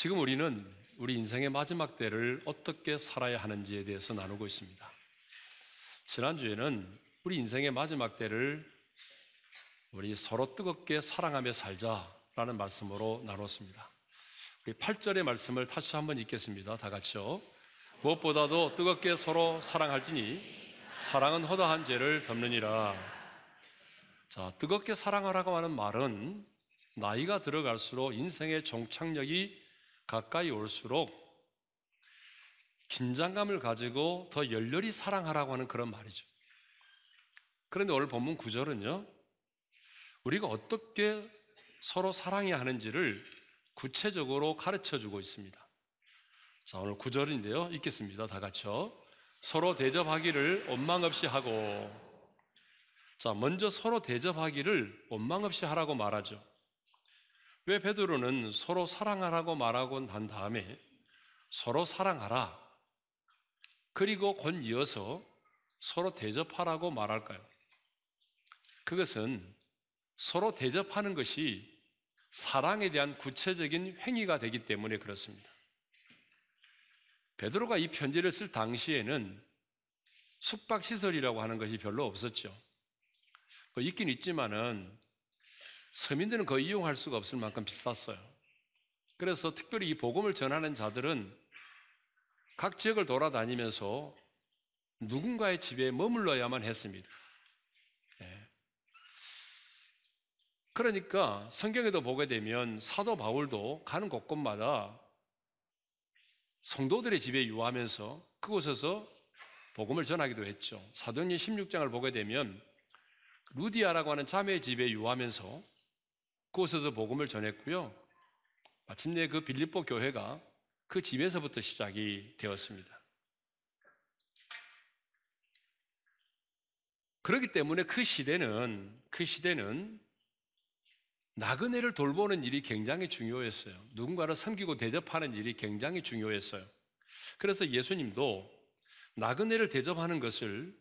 지금 우리는 우리 인생의 마지막 때를 어떻게 살아야 하는지에 대해서 나누고 있습니다. 지난주에는 우리 인생의 마지막 때를 우리 서로 뜨겁게 사랑하며 살자라는 말씀으로 나눴습니다. 우리 8절의 말씀을 다시 한번 읽겠습니다. 다 같이요. 무엇보다도 뜨겁게 서로 사랑할지니 사랑은 허다한 죄를 덮느니라. 자, 뜨겁게 사랑하라고 하는 말은 나이가 들어갈수록 인생의 정착력이 가까이 올수록 긴장감을 가지고 더 열렬히 사랑하라고 하는 그런 말이죠. 그런데 오늘 본문 9절은요, 우리가 어떻게 서로 사랑해야 하는지를 구체적으로 가르쳐 주고 있습니다. 자, 오늘 9절인데요. 읽겠습니다. 다 같이요. 서로 대접하기를 원망 없이 하고, 자, 먼저 서로 대접하기를 원망 없이 하라고 말하죠. 왜 베드로는 서로 사랑하라고 말하고 난 다음에 서로 사랑하라. 그리고 곧 이어서 서로 대접하라고 말할까요? 그것은 서로 대접하는 것이 사랑에 대한 구체적인 행위가 되기 때문에 그렇습니다. 베드로가 이 편지를 쓸 당시에는 숙박시설이라고 하는 것이 별로 없었죠. 뭐 있긴 있지만은 서민들은 거의 이용할 수가 없을 만큼 비쌌어요. 그래서 특별히 이 복음을 전하는 자들은 각 지역을 돌아다니면서 누군가의 집에 머물러야만 했습니다. 예. 그러니까 성경에도 보게 되면 사도 바울도 가는 곳곳마다 성도들의 집에 유하면서 그곳에서 복음을 전하기도 했죠. 사도행전 16장을 보게 되면 루디아라고 하는 자매의 집에 유하면서 곳에서 복음을 전했고요. 마침내 그 빌립보 교회가 그 집에서부터 시작이 되었습니다. 그렇기 때문에 그 시대는 그 시대는 나그네를 돌보는 일이 굉장히 중요했어요. 누군가를 섬기고 대접하는 일이 굉장히 중요했어요. 그래서 예수님도 나그네를 대접하는 것을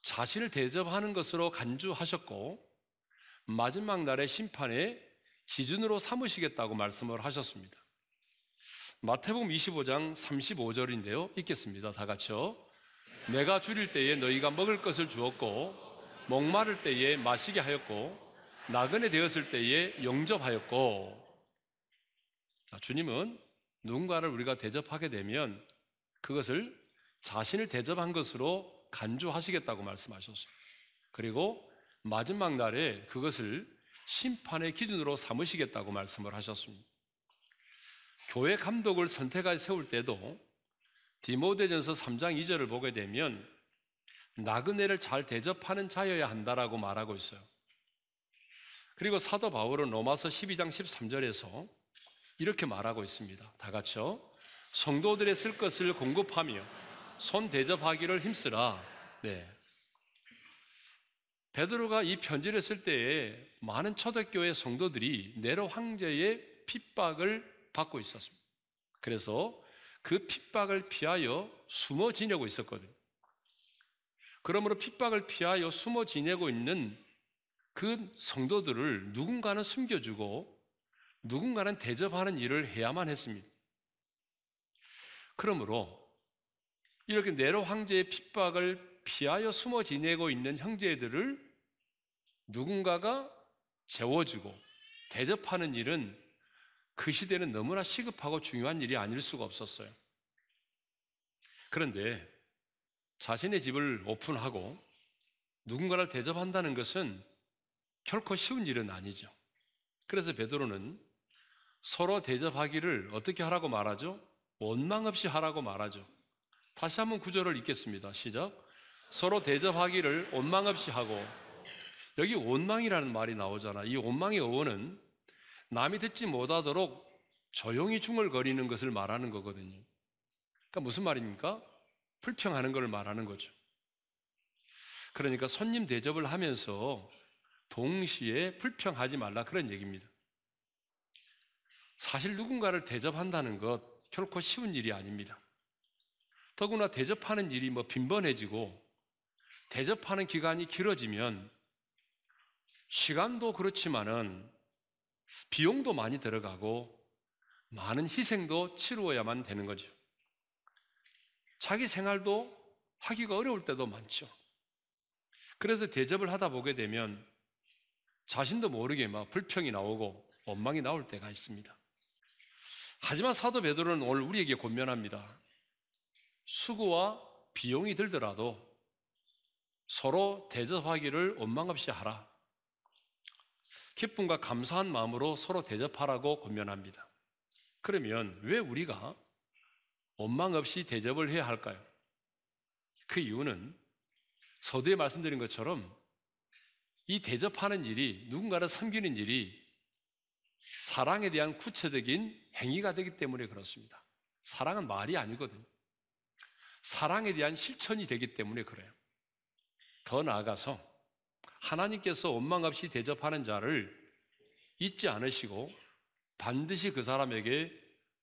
자신을 대접하는 것으로 간주하셨고 마지막 날의 심판의 기준으로 삼으시겠다고 말씀을 하셨습니다. 마태복음 25장 35절인데요. 읽겠습니다. 다 같이요. 내가 줄일 때에 너희가 먹을 것을 주었고 목마를 때에 마시게 하였고 나그네 되었을 때에 영접하였고 주님은 누군가를 우리가 대접하게 되면 그것을 자신을 대접한 것으로 간주하시겠다고 말씀하셨습니 그리고 마지막 날에 그것을 심판의 기준으로 삼으시겠다고 말씀을 하셨습니다. 교회 감독을 선택하여 세울 때도 디모데전서 3장 2절을 보게 되면 나그네를 잘 대접하는 자여야 한다라고 말하고 있어요. 그리고 사도 바울은 로마서 12장 13절에서 이렇게 말하고 있습니다. 다 같이요. 성도들의 쓸 것을 공급하며 손 대접하기를 힘쓰라. 네. 베드로가 이 편지를 쓸 때에 많은 초대교회 성도들이 네로 황제의 핍박을 받고 있었습니다. 그래서 그 핍박을 피하여 숨어 지내고 있었거든요. 그러므로 핍박을 피하여 숨어 지내고 있는 그 성도들을 누군가는 숨겨주고 누군가는 대접하는 일을 해야만 했습니다. 그러므로 이렇게 네로 황제의 핍박을 피하여 숨어 지내고 있는 형제들을 누군가가 재워주고 대접하는 일은 그 시대는 너무나 시급하고 중요한 일이 아닐 수가 없었어요. 그런데 자신의 집을 오픈하고 누군가를 대접한다는 것은 결코 쉬운 일은 아니죠. 그래서 베드로는 서로 대접하기를 어떻게 하라고 말하죠? 원망 없이 하라고 말하죠. 다시 한번 구절을 읽겠습니다. 시작. 서로 대접하기를 원망 없이 하고 여기 원망이라는 말이 나오잖아. 이 원망의 어원은 남이 듣지 못하도록 조용히 중얼거리는 것을 말하는 거거든요. 그러니까 무슨 말입니까? 불평하는 것을 말하는 거죠. 그러니까 손님 대접을 하면서 동시에 불평하지 말라 그런 얘기입니다. 사실 누군가를 대접한다는 것 결코 쉬운 일이 아닙니다. 더구나 대접하는 일이 뭐 빈번해지고 대접하는 기간이 길어지면 시간도 그렇지만은 비용도 많이 들어가고 많은 희생도 치루어야만 되는 거죠. 자기 생활도 하기가 어려울 때도 많죠. 그래서 대접을 하다 보게 되면 자신도 모르게 막 불평이 나오고 원망이 나올 때가 있습니다. 하지만 사도 베드로는 오늘 우리에게 권면합니다. 수고와 비용이 들더라도 서로 대접하기를 원망 없이 하라. 기쁨과 감사한 마음으로 서로 대접하라고 권면합니다. 그러면 왜 우리가 원망 없이 대접을 해야 할까요? 그 이유는 서두에 말씀드린 것처럼 이 대접하는 일이 누군가를 섬기는 일이 사랑에 대한 구체적인 행위가 되기 때문에 그렇습니다. 사랑은 말이 아니거든요. 사랑에 대한 실천이 되기 때문에 그래요. 더 나아가서 하나님께서 원망 없이 대접하는 자를 잊지 않으시고 반드시 그 사람에게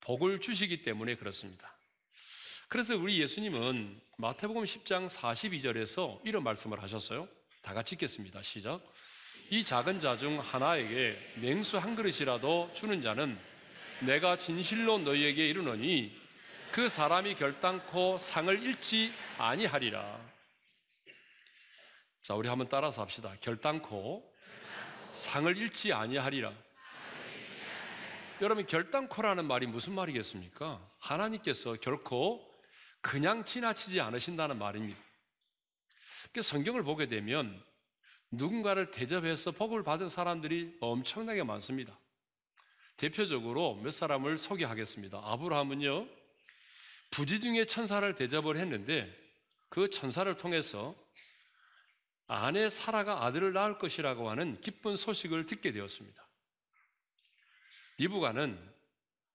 복을 주시기 때문에 그렇습니다. 그래서 우리 예수님은 마태복음 10장 42절에서 이런 말씀을 하셨어요. 다 같이 읽겠습니다. 시작. 이 작은 자 중 하나에게 냉수 한 그릇이라도 주는 자는 내가 진실로 너희에게 이르노니 그 사람이 결단코 상을 잃지 아니하리라. 자, 우리 한번 따라서 합시다. 결단코 상을 잃지 아니하리라. 여러분, 결단코라는 말이 무슨 말이겠습니까? 하나님께서 결코 그냥 지나치지 않으신다는 말입니다. 그 성경을 보게 되면 누군가를 대접해서 복을 받은 사람들이 엄청나게 많습니다. 대표적으로 몇 사람을 소개하겠습니다. 아브라함은요, 부지 중에 천사를 대접을 했는데 그 천사를 통해서 아내 사라가 아들을 낳을 것이라고 하는 기쁜 소식을 듣게 되었습니다. 리브가는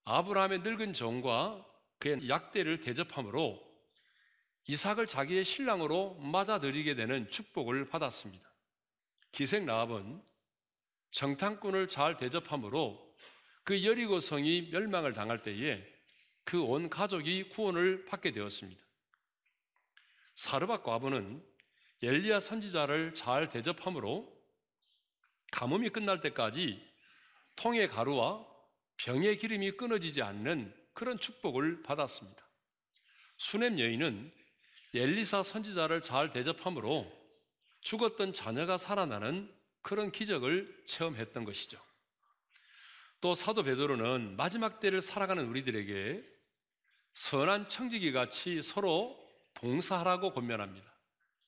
아브라함의 늙은 정과 그의 약대를 대접함으로 이삭을 자기의 신랑으로 맞아들이게 되는 축복을 받았습니다. 기생 라합은 정탐꾼을 잘 대접함으로 그 여리고 성이 멸망을 당할 때에 그 온 가족이 구원을 받게 되었습니다. 사르밧 과부는 엘리야 선지자를 잘 대접함으로 가뭄이 끝날 때까지 통의 가루와 병의 기름이 끊어지지 않는 그런 축복을 받았습니다. 수넴 여인은 엘리사 선지자를 잘 대접함으로 죽었던 자녀가 살아나는 그런 기적을 체험했던 것이죠. 또 사도 베드로는 마지막 때를 살아가는 우리들에게 선한 청지기 같이 서로 봉사하라고 권면합니다.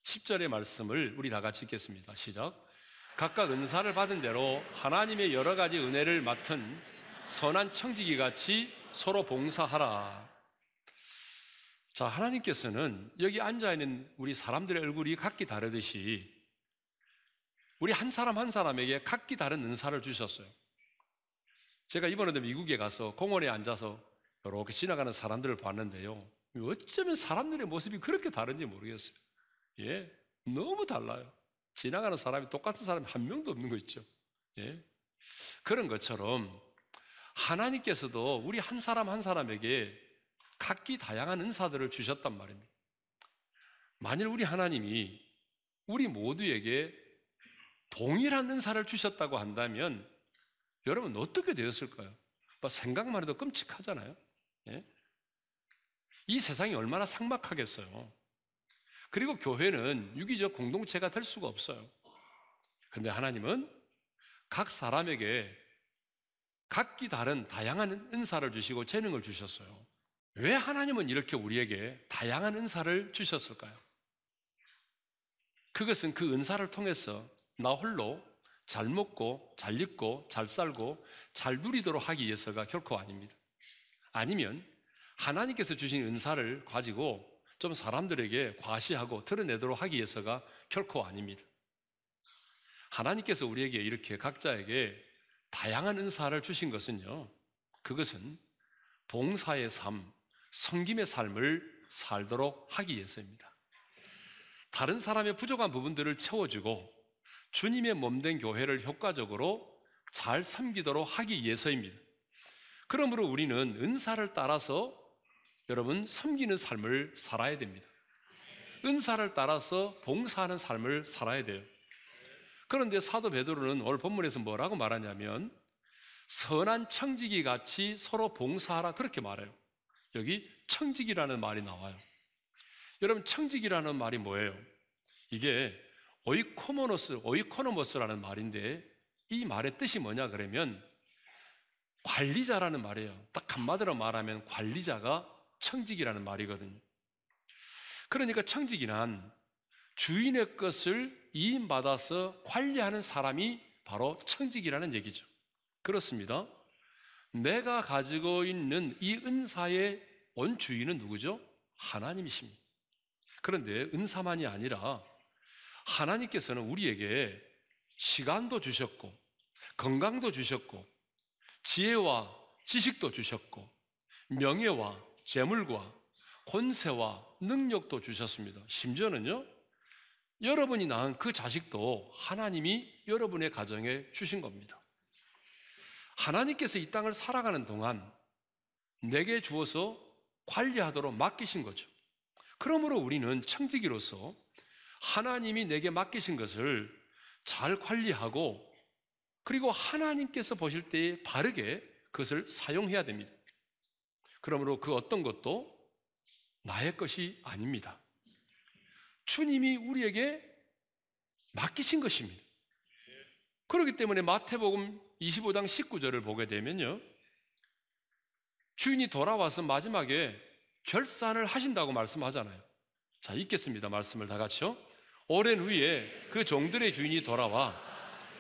10절의 말씀을 우리 다 같이 읽겠습니다. 시작. 각각 은사를 받은 대로 하나님의 여러 가지 은혜를 맡은 선한 청지기 같이 서로 봉사하라. 자, 하나님께서는 여기 앉아있는 우리 사람들의 얼굴이 각기 다르듯이 우리 한 사람 한 사람에게 각기 다른 은사를 주셨어요. 제가 이번에도 미국에 가서 공원에 앉아서 이렇게 지나가는 사람들을 봤는데요. 어쩌면 사람들의 모습이 그렇게 다른지 모르겠어요. 예, 너무 달라요. 지나가는 사람이 똑같은 사람이 한 명도 없는 거 있죠. 예. 그런 것처럼 하나님께서도 우리 한 사람 한 사람에게 각기 다양한 은사들을 주셨단 말입니다. 만일 우리 하나님이 우리 모두에게 동일한 은사를 주셨다고 한다면 여러분 어떻게 되었을까요? 뭐 생각만 해도 끔찍하잖아요. 예? 이 세상이 얼마나 삭막하겠어요. 그리고 교회는 유기적 공동체가 될 수가 없어요. 근데 하나님은 각 사람에게 각기 다른 다양한 은사를 주시고 재능을 주셨어요. 왜 하나님은 이렇게 우리에게 다양한 은사를 주셨을까요? 그것은 그 은사를 통해서 나 홀로 잘 먹고, 잘 입고, 잘 살고, 잘 누리도록 하기 위해서가 결코 아닙니다. 아니면 하나님께서 주신 은사를 가지고 좀 사람들에게 과시하고 드러내도록 하기 위해서가 결코 아닙니다. 하나님께서 우리에게 이렇게 각자에게 다양한 은사를 주신 것은요, 그것은 봉사의 삶, 섬김의 삶을 살도록 하기 위해서입니다. 다른 사람의 부족한 부분들을 채워주고 주님의 몸 된 교회를 효과적으로 잘 섬기도록 하기 위해서입니다. 그러므로 우리는 은사를 따라서 여러분 섬기는 삶을 살아야 됩니다. 은사를 따라서 봉사하는 삶을 살아야 돼요. 그런데 사도 베드로는 오늘 본문에서 뭐라고 말하냐면 선한 청지기 같이 서로 봉사하라 그렇게 말해요. 여기 청지기라는 말이 나와요. 여러분 청지기라는 말이 뭐예요? 이게 오이코모노스, 오이코노모스라는 말인데 이 말의 뜻이 뭐냐 그러면 관리자라는 말이에요. 딱 한마디로 말하면 관리자가 청직이라는 말이거든요. 그러니까 청직이란 주인의 것을 이인받아서 관리하는 사람이 바로 청직이라는 얘기죠. 그렇습니다. 내가 가지고 있는 이 은사의 원 주인은 누구죠? 하나님이십니다. 그런데 은사만이 아니라 하나님께서는 우리에게 시간도 주셨고, 건강도 주셨고, 지혜와 지식도 주셨고, 명예와 재물과 권세와 능력도 주셨습니다. 심지어는요, 여러분이 낳은 그 자식도 하나님이 여러분의 가정에 주신 겁니다. 하나님께서 이 땅을 살아가는 동안 내게 주어서 관리하도록 맡기신 거죠. 그러므로 우리는 청지기로서 하나님이 내게 맡기신 것을 잘 관리하고 그리고 하나님께서 보실 때에 바르게 그것을 사용해야 됩니다. 그러므로 그 어떤 것도 나의 것이 아닙니다. 주님이 우리에게 맡기신 것입니다. 그렇기 때문에 마태복음 25장 19절을 보게 되면요. 주인이 돌아와서 마지막에 결산을 하신다고 말씀하잖아요. 자, 읽겠습니다. 말씀을 다 같이요. 오랜 후에 그 종들의 주인이 돌아와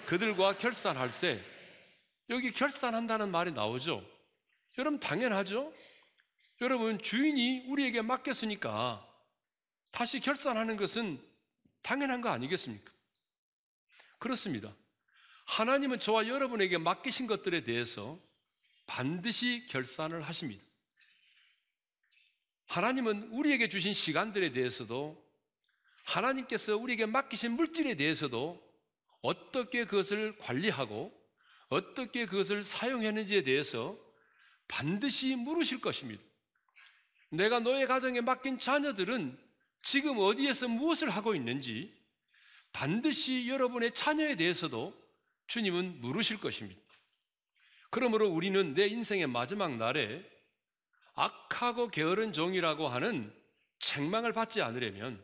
그들과 결산할세. 여기 결산한다는 말이 나오죠. 여러분 당연하죠? 여러분, 주인이 우리에게 맡겼으니까 다시 결산하는 것은 당연한 거 아니겠습니까? 그렇습니다. 하나님은 저와 여러분에게 맡기신 것들에 대해서 반드시 결산을 하십니다. 하나님은 우리에게 주신 시간들에 대해서도 하나님께서 우리에게 맡기신 물질에 대해서도 어떻게 그것을 관리하고 어떻게 그것을 사용했는지에 대해서 반드시 물으실 것입니다. 내가 너의 가정에 맡긴 자녀들은 지금 어디에서 무엇을 하고 있는지 반드시 여러분의 자녀에 대해서도 주님은 물으실 것입니다. 그러므로 우리는 내 인생의 마지막 날에 악하고 게으른 종이라고 하는 책망을 받지 않으려면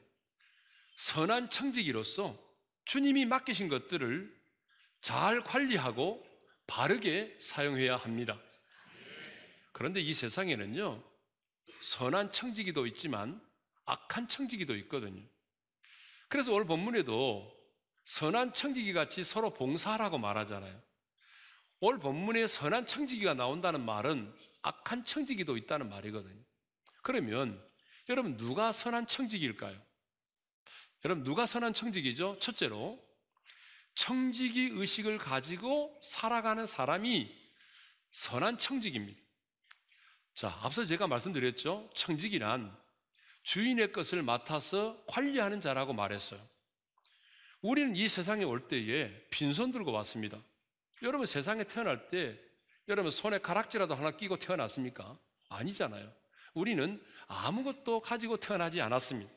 선한 청지기로서 주님이 맡기신 것들을 잘 관리하고 바르게 사용해야 합니다. 그런데 이 세상에는요, 선한 청지기도 있지만 악한 청지기도 있거든요. 그래서 오늘 본문에도 선한 청지기 같이 서로 봉사하라고 말하잖아요. 오늘 본문에 선한 청지기가 나온다는 말은 악한 청지기도 있다는 말이거든요. 그러면 여러분 누가 선한 청지기일까요? 여러분 누가 선한 청지기죠? 첫째로 청지기 의식을 가지고 살아가는 사람이 선한 청지기입니다. 자, 앞서 제가 말씀드렸죠. 청직이란 주인의 것을 맡아서 관리하는 자라고 말했어요. 우리는 이 세상에 올 때에 빈손 들고 왔습니다. 여러분 세상에 태어날 때 여러분 손에 가락지라도 하나 끼고 태어났습니까? 아니잖아요. 우리는 아무것도 가지고 태어나지 않았습니다.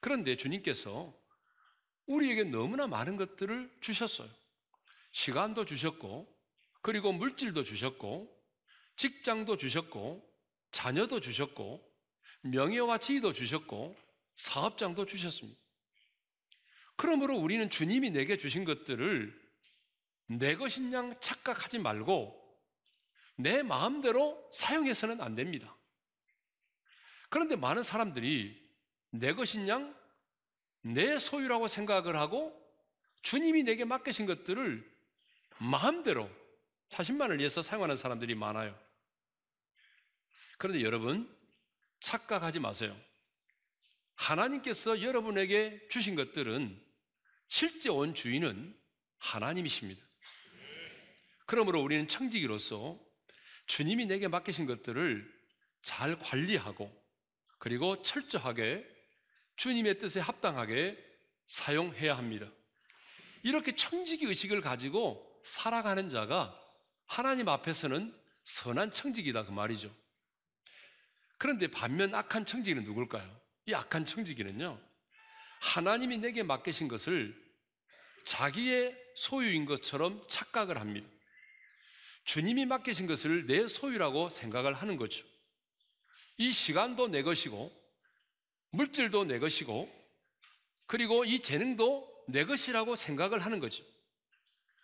그런데 주님께서 우리에게 너무나 많은 것들을 주셨어요. 시간도 주셨고, 그리고 물질도 주셨고, 직장도 주셨고, 자녀도 주셨고 명예와 지위도 주셨고 사업장도 주셨습니다. 그러므로 우리는 주님이 내게 주신 것들을 내 것인 양 착각하지 말고 내 마음대로 사용해서는 안 됩니다. 그런데 많은 사람들이 내 것인 양, 내 소유라고 생각을 하고 주님이 내게 맡기신 것들을 마음대로 자신만을 위해서 사용하는 사람들이 많아요. 그런데 여러분, 착각하지 마세요. 하나님께서 여러분에게 주신 것들은 실제 온 주인은 하나님이십니다. 그러므로 우리는 청지기로서 주님이 내게 맡기신 것들을 잘 관리하고 그리고 철저하게 주님의 뜻에 합당하게 사용해야 합니다. 이렇게 청지기 의식을 가지고 살아가는 자가 하나님 앞에서는 선한 청지기다 그 말이죠. 그런데 반면 악한 청지기는 누굴까요? 이 악한 청지기는요, 하나님이 내게 맡기신 것을 자기의 소유인 것처럼 착각을 합니다. 주님이 맡기신 것을 내 소유라고 생각을 하는 거죠. 이 시간도 내 것이고, 물질도 내 것이고, 그리고 이 재능도 내 것이라고 생각을 하는 거죠.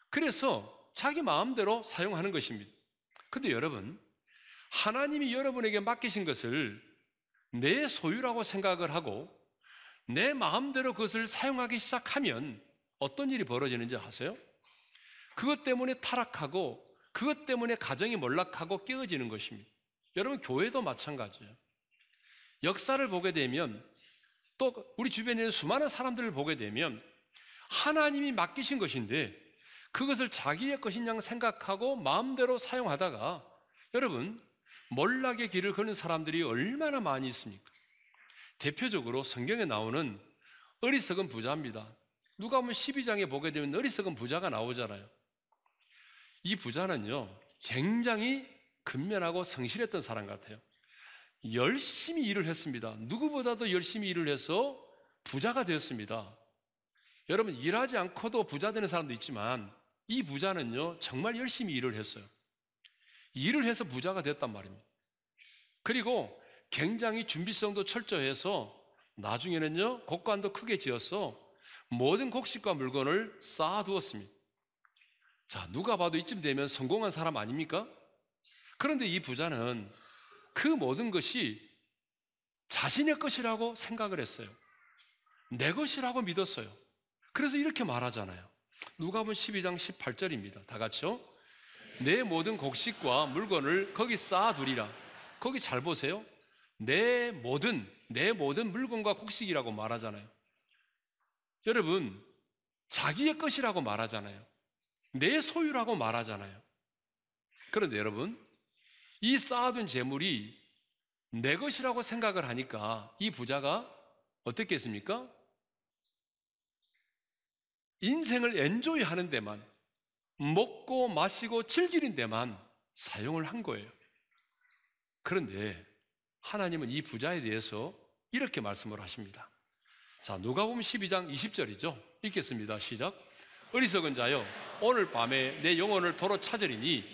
그래서 자기 마음대로 사용하는 것입니다. 근데 여러분, 하나님이 여러분에게 맡기신 것을 내 소유라고 생각을 하고 내 마음대로 그것을 사용하기 시작하면 어떤 일이 벌어지는지 아세요? 그것 때문에 타락하고 그것 때문에 가정이 몰락하고 깨어지는 것입니다. 여러분 교회도 마찬가지예요. 역사를 보게 되면 또 우리 주변에 있는 수많은 사람들을 보게 되면 하나님이 맡기신 것인데 그것을 자기의 것인 양 생각하고 마음대로 사용하다가 여러분 몰락의 길을 걷는 사람들이 얼마나 많이 있습니까? 대표적으로 성경에 나오는 어리석은 부자입니다. 누가 보면 12장에 보게 되면 어리석은 부자가 나오잖아요. 이 부자는요, 굉장히 근면하고 성실했던 사람 같아요. 열심히 일을 했습니다. 누구보다도 열심히 일을 해서 부자가 되었습니다. 여러분, 일하지 않고도 부자 되는 사람도 있지만, 이 부자는요, 정말 열심히 일을 했어요. 일을 해서 부자가 됐단 말입니다. 그리고 굉장히 준비성도 철저해서 나중에는요, 곡간도 크게 지어서 모든 곡식과 물건을 쌓아두었습니다. 자, 누가 봐도 이쯤 되면 성공한 사람 아닙니까? 그런데 이 부자는 그 모든 것이 자신의 것이라고 생각을 했어요. 내 것이라고 믿었어요. 그래서 이렇게 말하잖아요. 누가복음 12장 18절입니다. 다 같이요. 내 모든 곡식과 물건을 거기 쌓아두리라. 거기 잘 보세요. 내 모든, 내 모든 물건과 곡식이라고 말하잖아요. 여러분, 자기의 것이라고 말하잖아요. 내 소유라고 말하잖아요. 그런데 여러분, 이 쌓아둔 재물이 내 것이라고 생각을 하니까 이 부자가 어떻겠습니까 인생을 엔조이 하는 데만 먹고 마시고 즐기는 데만 사용을 한 거예요. 그런데 하나님은 이 부자에 대해서 이렇게 말씀을 하십니다. 자, 누가 보면 12장 20절이죠. 읽겠습니다. 시작. 어리석은 자여, 오늘 밤에 내 영혼을 도로 찾으리니,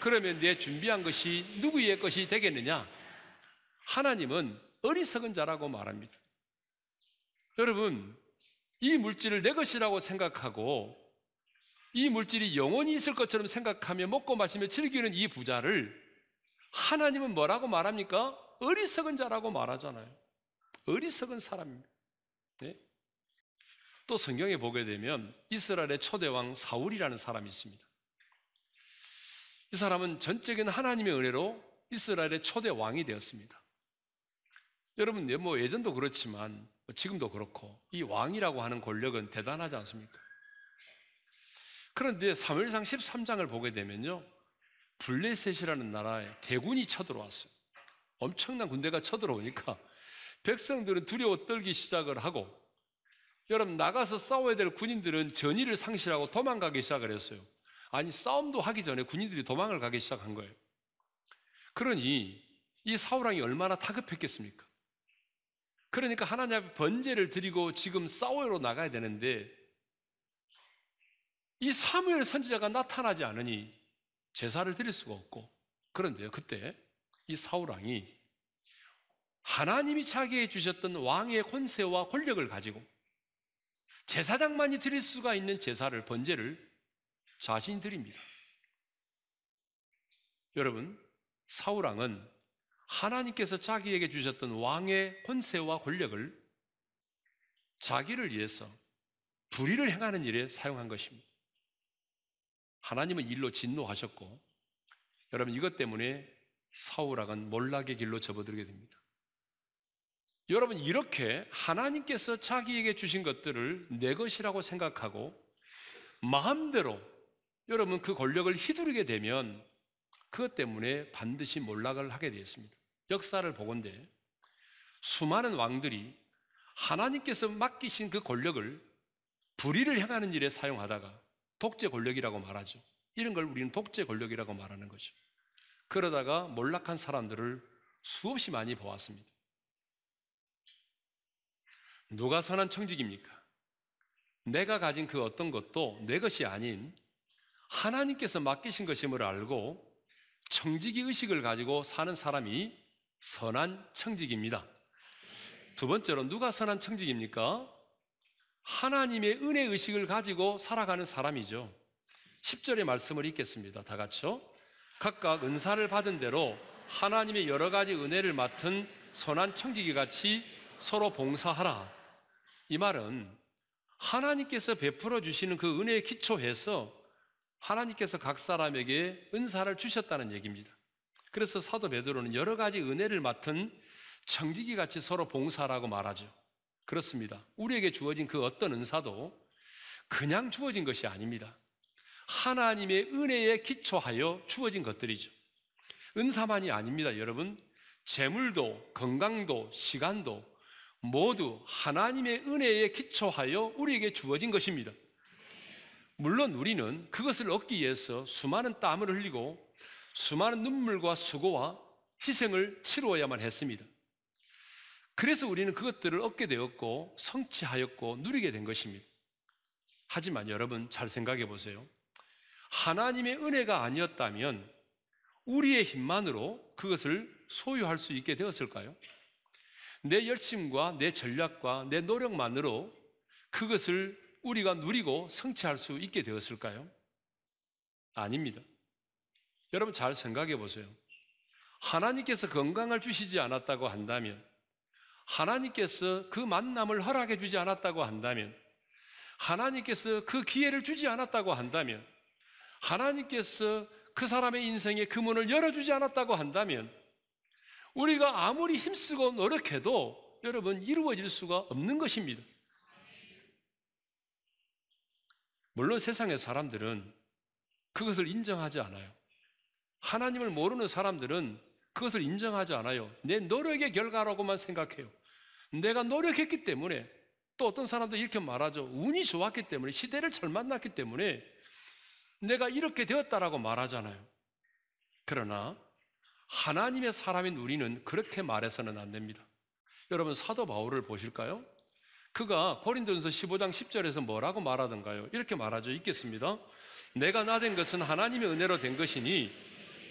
그러면 내 준비한 것이 누구의 것이 되겠느냐? 하나님은 어리석은 자라고 말합니다. 여러분, 이 물질을 내 것이라고 생각하고 이 물질이 영원히 있을 것처럼 생각하며 먹고 마시며 즐기는 이 부자를 하나님은 뭐라고 말합니까? 어리석은 자라고 말하잖아요. 어리석은 사람입니다. 네? 또 성경에 보게 되면 이스라엘의 초대왕 사울이라는 사람이 있습니다. 이 사람은 전적인 하나님의 은혜로 이스라엘의 초대왕이 되었습니다. 여러분, 네, 뭐 예전도 그렇지만 뭐 지금도 그렇고 이 왕이라고 하는 권력은 대단하지 않습니까? 그런데 사무엘상 13장을 보게 되면요. 블레셋이라는 나라에 대군이 쳐들어왔어요. 엄청난 군대가 쳐들어오니까 백성들은 두려워 떨기 시작을 하고 여러분 나가서 싸워야 될 군인들은 전의를 상실하고 도망가기 시작을 했어요. 아니 싸움도 하기 전에 군인들이 도망을 가기 시작한 거예요. 그러니 이사우랑이 얼마나 다급했겠습니까? 그러니까 하나님 앞에 번제를 드리고 지금 싸워로 나가야 되는데 이 사무엘 선지자가 나타나지 않으니 제사를 드릴 수가 없고 그런데요. 그때 이 사울왕이 하나님이 자기에 주셨던 왕의 권세와 권력을 가지고 제사장만이 드릴 수가 있는 제사를 번제를 자신이 드립니다. 여러분, 사울왕은 하나님께서 자기에게 주셨던 왕의 권세와 권력을 자기를 위해서 불의를 행하는 일에 사용한 것입니다. 하나님은 일로 진노하셨고 여러분 이것 때문에 사울왕은 몰락의 길로 접어들게 됩니다. 여러분 이렇게 하나님께서 자기에게 주신 것들을 내 것이라고 생각하고 마음대로 여러분 그 권력을 휘두르게 되면 그것 때문에 반드시 몰락을 하게 되었습니다. 역사를 보건대 수많은 왕들이 하나님께서 맡기신 그 권력을 불의를 행하는 일에 사용하다가 독재 권력이라고 말하죠. 이런 걸 우리는 독재 권력이라고 말하는 거죠. 그러다가 몰락한 사람들을 수없이 많이 보았습니다. 누가 선한 청직입니까? 내가 가진 그 어떤 것도 내 것이 아닌 하나님께서 맡기신 것임을 알고 청직의 의식을 가지고 사는 사람이 선한 청직입니다. 두 번째로 누가 선한 청직입니까? 하나님의 은혜 의식을 가지고 살아가는 사람이죠. 10절의 말씀을 읽겠습니다. 다 같이요. 각각 은사를 받은 대로 하나님의 여러 가지 은혜를 맡은 선한 청지기 같이 서로 봉사하라. 이 말은 하나님께서 베풀어 주시는 그 은혜에 기초해서 하나님께서 각 사람에게 은사를 주셨다는 얘기입니다. 그래서 사도 베드로는 여러 가지 은혜를 맡은 청지기 같이 서로 봉사라고 말하죠. 그렇습니다. 우리에게 주어진 그 어떤 은사도 그냥 주어진 것이 아닙니다. 하나님의 은혜에 기초하여 주어진 것들이죠. 은사만이 아닙니다, 여러분. 재물도, 건강도, 시간도 모두 하나님의 은혜에 기초하여 우리에게 주어진 것입니다. 물론 우리는 그것을 얻기 위해서 수많은 땀을 흘리고 수많은 눈물과 수고와 희생을 치루어야만 했습니다. 그래서 우리는 그것들을 얻게 되었고 성취하였고 누리게 된 것입니다. 하지만 여러분 잘 생각해 보세요. 하나님의 은혜가 아니었다면 우리의 힘만으로 그것을 소유할 수 있게 되었을까요? 내 열심과 내 전략과 내 노력만으로 그것을 우리가 누리고 성취할 수 있게 되었을까요? 아닙니다. 여러분 잘 생각해 보세요. 하나님께서 건강을 주시지 않았다고 한다면 하나님께서 그 만남을 허락해 주지 않았다고 한다면, 하나님께서 그 기회를 주지 않았다고 한다면, 하나님께서 그 사람의 인생의 그 문을 열어주지 않았다고 한다면, 우리가 아무리 힘쓰고 노력해도 여러분 이루어질 수가 없는 것입니다. 물론 세상의 사람들은 그것을 인정하지 않아요. 하나님을 모르는 사람들은 그것을 인정하지 않아요. 내 노력의 결과라고만 생각해요. 내가 노력했기 때문에 또 어떤 사람도 이렇게 말하죠. 운이 좋았기 때문에 시대를 잘 만났기 때문에 내가 이렇게 되었다라고 말하잖아요. 그러나 하나님의 사람인 우리는 그렇게 말해서는 안 됩니다. 여러분 사도 바울을 보실까요? 그가 고린도전서 15장 10절에서 뭐라고 말하던가요? 이렇게 말하죠. 있겠습니다. 내가 나 된 것은 하나님의 은혜로 된 것이니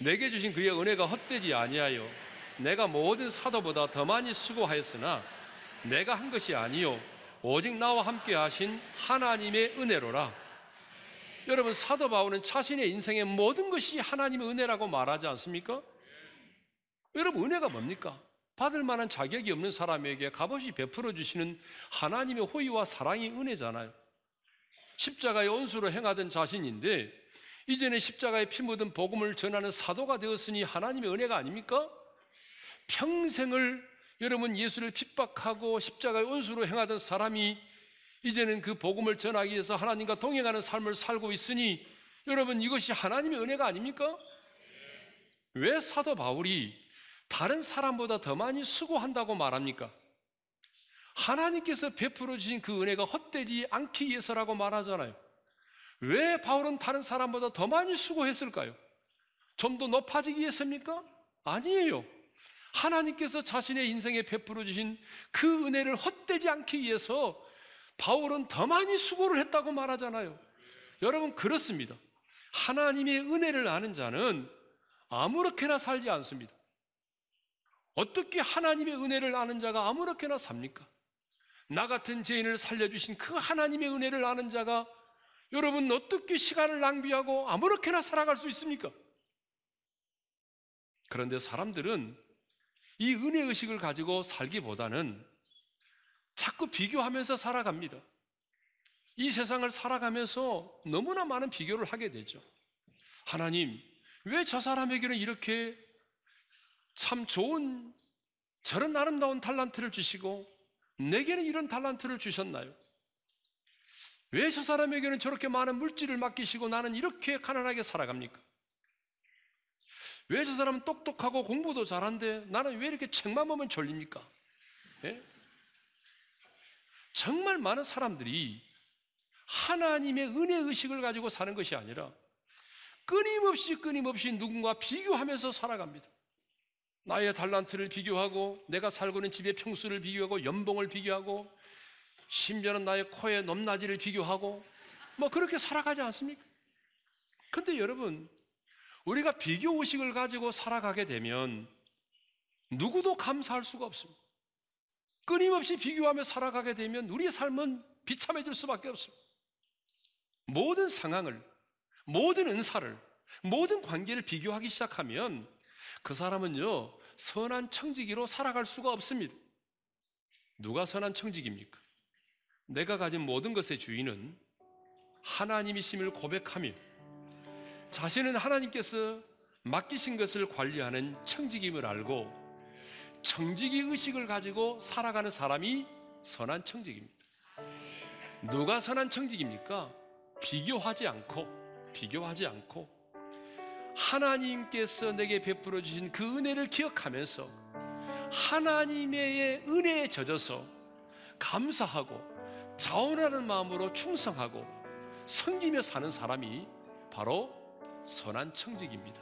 내게 주신 그의 은혜가 헛되지 아니하여 내가 모든 사도보다 더 많이 수고하였으나 내가 한 것이 아니요 오직 나와 함께 하신 하나님의 은혜로라. 여러분 사도 바울은 자신의 인생의 모든 것이 하나님의 은혜라고 말하지 않습니까? 여러분 은혜가 뭡니까? 받을 만한 자격이 없는 사람에게 값없이 베풀어 주시는 하나님의 호의와 사랑이 은혜잖아요. 십자가의 온수로 행하던 자신인데 이제는 십자가에 피 묻은 복음을 전하는 사도가 되었으니 하나님의 은혜가 아닙니까? 평생을 여러분 예수를 핍박하고 십자가의 원수로 행하던 사람이 이제는 그 복음을 전하기 위해서 하나님과 동행하는 삶을 살고 있으니 여러분 이것이 하나님의 은혜가 아닙니까? 왜 사도 바울이 다른 사람보다 더 많이 수고한다고 말합니까? 하나님께서 베풀어 주신 그 은혜가 헛되지 않기 위해서라고 말하잖아요. 왜 바울은 다른 사람보다 더 많이 수고했을까요? 좀 더 높아지기 위해서입니까? 아니에요. 하나님께서 자신의 인생에 베풀어 주신 그 은혜를 헛되지 않기 위해서 바울은 더 많이 수고를 했다고 말하잖아요. 여러분 그렇습니다. 하나님의 은혜를 아는 자는 아무렇게나 살지 않습니다. 어떻게 하나님의 은혜를 아는 자가 아무렇게나 삽니까? 나 같은 죄인을 살려주신 그 하나님의 은혜를 아는 자가 여러분 어떻게 시간을 낭비하고 아무렇게나 살아갈 수 있습니까? 그런데 사람들은 이 은혜 의식을 가지고 살기보다는 자꾸 비교하면서 살아갑니다. 이 세상을 살아가면서 너무나 많은 비교를 하게 되죠. 하나님, 왜 저 사람에게는 이렇게 참 좋은 저런 아름다운 탈란트를 주시고 내게는 이런 탈란트를 주셨나요? 왜 저 사람에게는 저렇게 많은 물질을 맡기시고 나는 이렇게 가난하게 살아갑니까? 왜저 사람은 똑똑하고 공부도 잘한데 나는 왜 이렇게 책만 보면 졸립니까? 예? 정말 많은 사람들이 하나님의 은혜 의식을 가지고 사는 것이 아니라 끊임없이 끊임없이 누군가 비교하면서 살아갑니다. 나의 달란트를 비교하고 내가 살고 있는 집의 평수를 비교하고 연봉을 비교하고 심지어는 나의 코의 넘나지를 비교하고 뭐 그렇게 살아가지 않습니까? 근데 여러분 우리가 비교 의식을 가지고 살아가게 되면 누구도 감사할 수가 없습니다. 끊임없이 비교하며 살아가게 되면 우리의 삶은 비참해질 수밖에 없습니다. 모든 상황을, 모든 은사를, 모든 관계를 비교하기 시작하면 그 사람은요, 선한 청지기로 살아갈 수가 없습니다. 누가 선한 청지기입니까? 내가 가진 모든 것의 주인은 하나님이심을 고백하며 자신은 하나님께서 맡기신 것을 관리하는 청직임을 알고 청직의 의식을 가지고 살아가는 사람이 선한 청직입니다. 누가 선한 청직입니까? 비교하지 않고, 비교하지 않고, 하나님께서 내게 베풀어 주신 그 은혜를 기억하면서 하나님의 은혜에 젖어서 감사하고 자원하는 마음으로 충성하고 섬기며 사는 사람이 바로 선한 청직입니다.